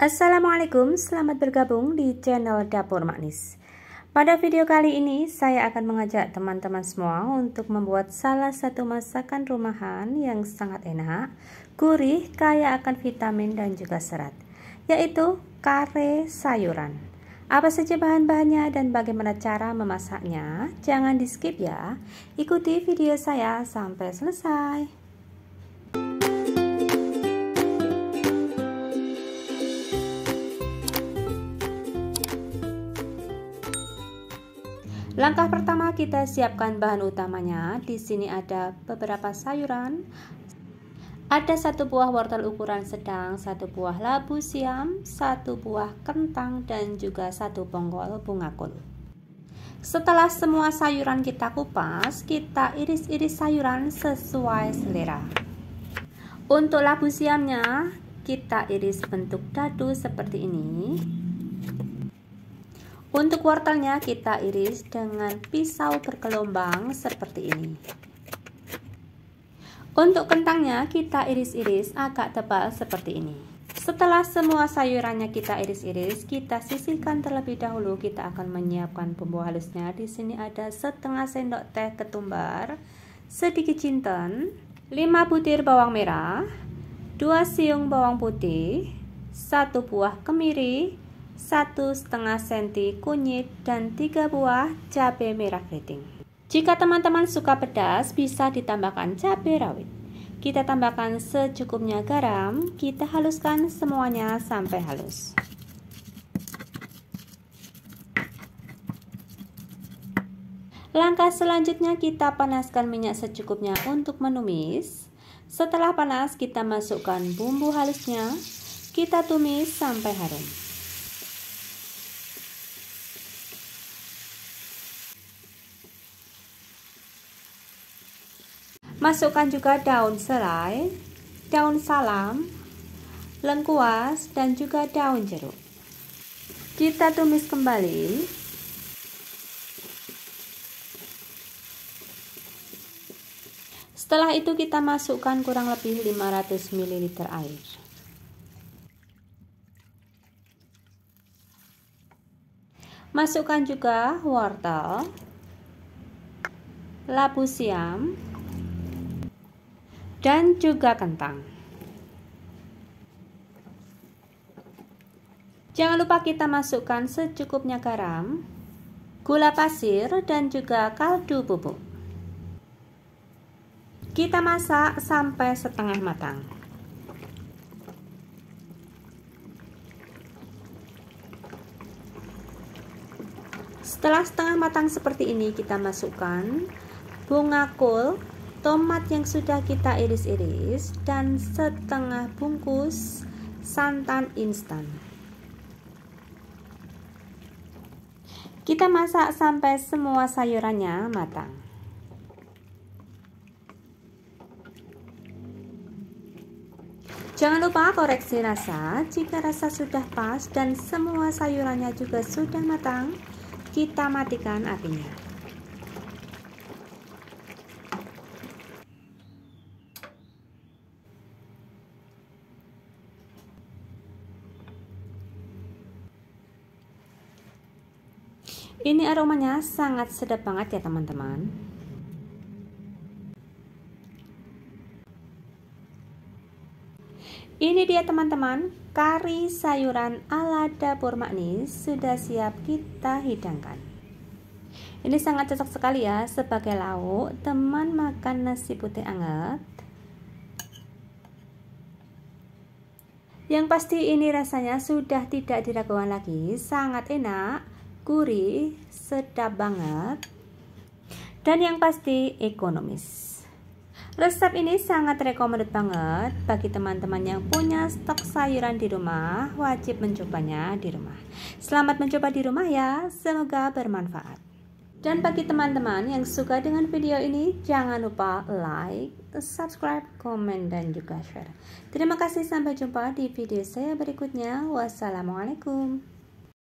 Assalamualaikum, selamat bergabung di channel Dapur Maknis. Pada video kali ini, saya akan mengajak teman-teman semua untuk membuat salah satu masakan rumahan yang sangat enak, gurih, kaya akan vitamin dan juga serat, yaitu kare sayuran. Apa saja bahan-bahannya dan bagaimana cara memasaknya? Jangan di skip ya. Ikuti video saya sampai selesai. Langkah pertama kita siapkan bahan utamanya. Di sini ada beberapa sayuran. Ada satu buah wortel ukuran sedang, satu buah labu siam, satu buah kentang, dan juga satu bonggol bunga kol. Setelah semua sayuran kita kupas, kita iris-iris sayuran sesuai selera. Untuk labu siamnya, kita iris bentuk dadu seperti ini. Untuk wortelnya kita iris dengan pisau bergelombang seperti ini. Untuk kentangnya kita iris-iris agak tebal seperti ini. Setelah semua sayurannya kita iris-iris, kita sisihkan terlebih dahulu. Kita akan menyiapkan bumbu halusnya. Di sini ada setengah sendok teh ketumbar, sedikit jinten, 5 butir bawang merah, 2 siung bawang putih, 1 buah kemiri, satu setengah senti kunyit, dan 3 buah cabai merah keriting. Jika teman-teman suka pedas, bisa ditambahkan cabai rawit. Kita tambahkan secukupnya garam, kita haluskan semuanya sampai halus. Langkah selanjutnya kita panaskan minyak secukupnya untuk menumis. Setelah panas, kita masukkan bumbu halusnya. Kita tumis sampai harum. Masukkan juga daun serai, daun salam, lengkuas, dan juga daun jeruk. Kita tumis kembali. Setelah itu kita masukkan kurang lebih 500 ml air. Masukkan juga wortel, labu siam, dan juga kentang. Jangan lupa kita masukkan secukupnya garam, gula pasir, dan juga kaldu bubuk. Kita masak sampai setengah matang. Setelah setengah matang seperti ini, kita masukkan bunga kol tomat yang sudah kita iris-iris dan setengah bungkus santan instan. Kita masak sampai semua sayurannya matang. Jangan lupa koreksi rasa. Jika rasa sudah pas dan semua sayurannya juga sudah matang, kita matikan apinya. Ini aromanya sangat sedap banget ya teman-teman. Ini dia teman-teman, kari sayuran ala dapur maknis sudah siap kita hidangkan. Ini sangat cocok sekali ya sebagai lauk teman makan nasi putih anget. Yang pasti ini rasanya sudah tidak diragukan lagi, sangat enak gurih, sedap banget, dan yang pasti ekonomis. Resep ini sangat recommended banget bagi teman-teman yang punya stok sayuran di rumah, wajib mencobanya di rumah. Selamat mencoba di rumah ya, semoga bermanfaat. Dan bagi teman-teman yang suka dengan video ini, jangan lupa like, subscribe, komen, dan juga share. Terima kasih, sampai jumpa di video saya berikutnya. Wassalamualaikum.